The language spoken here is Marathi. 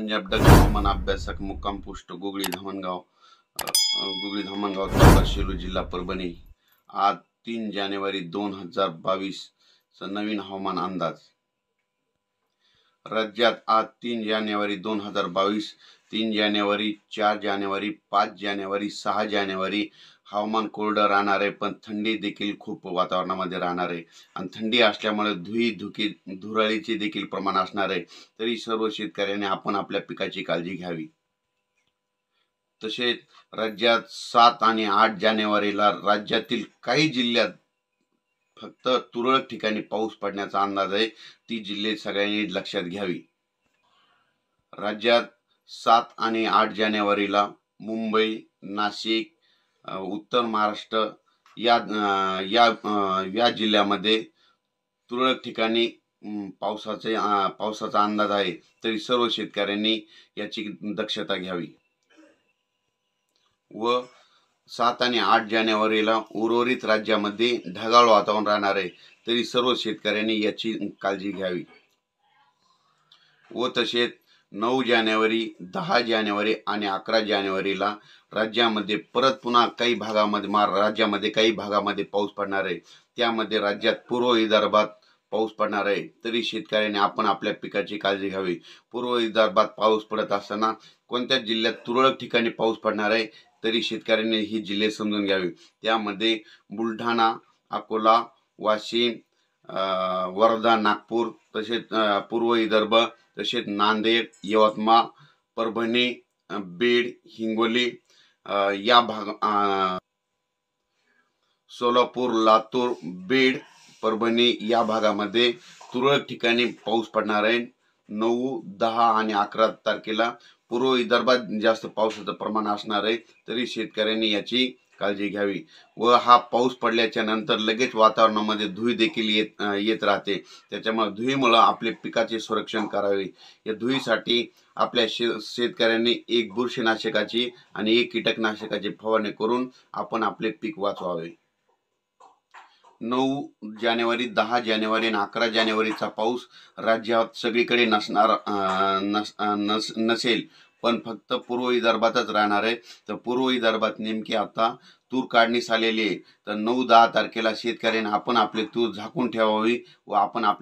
पंजाब डग हवामान अभ्यासक मुक्काम पोस्ट गुगळी धामणगाव गुगळी धामणगाव तालुका शिरू जिल्हा परभणी आज तीन जानेवारी दोन हजार बावीस नवीन हवामान अंदाज राज्यात आज तीन जानेवारी दोन हजार बावीस तीन जानेवारी चार जानेवारी पाच जानेवारी सहा जानेवारी हवामान कोरडं राहणार आहे पण थंडी देखील खूप वातावरणामध्ये राहणार आहे आणि थंडी असल्यामुळे धुई धुकी धुराळीचे देखील प्रमाण असणार आहे तरी सर्व शेतकऱ्यांनी आपण आपल्या पिकाची काळजी घ्यावी तसेच राज्यात सात आणि आठ जानेवारीला राज्यातील काही जिल्ह्यात फक्त तुरळक ठिकाणी पाऊस पडण्याचा अंदाज आहे ती जिल्हे सगळ्यांनी लक्षात घ्यावी राज्यात सात आणि आठ जानेवारीला मुंबई नाशिक उत्तर महाराष्ट्र या या या जिल्ह्यामध्ये तुरळक ठिकाणी पावसाचे पावसाचा अंदाज आहे तरी सर्व शेतकऱ्यांनी याची दक्षता घ्यावी व सात आणि आठ जानेवारीला उर्वरित राज्यामध्ये ढगाळ वातावरण राहणार आहे तरी सर्व शेतकऱ्यांनी याची काळजी घ्यावी व तसेच नऊ जानेवारी दहा जानेवारी आणि अकरा जानेवारीला राज्यामध्ये परत पुन्हा काही भागामध्ये मा राज्यामध्ये काही भागामध्ये पाऊस पडणार आहे त्यामध्ये राज्यात पूर्व विदर्भात पाऊस पडणार आहे तरी शेतकऱ्यांनी आपण आपल्या पिकाची काळजी घ्यावी पूर्व विदर्भात पाऊस पडत असताना कोणत्या जिल्ह्यात तुरळक ठिकाणी पाऊस पडणार आहे तरी शेतकऱ्यांनी ही जिल्हे समजून घ्यावी त्यामध्ये बुलढाणा अकोला वाशिम वर्धा नागपूर तसेच पूर्व विदर्भ तसेच नांदेड यवतमाळ परभणी बीड हिंगोली या भाग सोलापूर लातूर बीड परभणी या भागामध्ये तुरळक ठिकाणी पाऊस पडणार आहे नऊ दहा आणि अकरा तारखेला पूर्व विदर्भात जास्त पावसाचं प्रमाण असणार आहे तरी शेतकऱ्यांनी याची काळजी घ्यावी व हा पाऊस पडल्याच्या नंतर लगेच वातावरणामध्ये धुई देखील येत येत राहते त्याच्यामुळे धुईमुळं आपले पिकाचे संरक्षण करावे या धुईसाठी आपल्या शे शेतकऱ्यांनी एक बुरशीनाशकाची आणि एक कीटकनाशकाची फवारणी करून आपण आपले पीक वाचवावे नऊ जानेवारी दहा जानेवारी आणि अकरा जानेवारीचा पाऊस राज्यात सगळीकडे नसणार नस नस नसेल पण फक्त पूर्व विदर्भातच राहणार आहे तर पूर्व विदर्भात नेमकी आता तूर काढणीस आलेली आहे तर नऊ दहा तारखेला शेतकऱ्यांनी आपण आपले तूर झाकून ठेवावी व आपण आपले